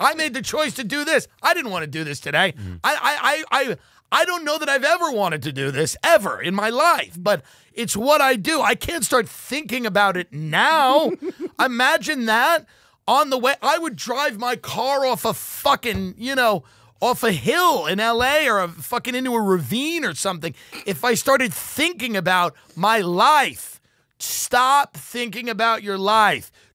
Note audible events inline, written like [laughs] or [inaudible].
I made the choice to do this. I didn't want to do this today. Mm-hmm. I, I, I, I, I don't know that I've ever wanted to do this ever in my life, but it's what I do. I can't start thinking about it now. [laughs] Imagine that on the way. I would drive my car off a fucking, you know, off a hill in LA or a fucking into a ravine or something if I started thinking about my life. Stop thinking about your life.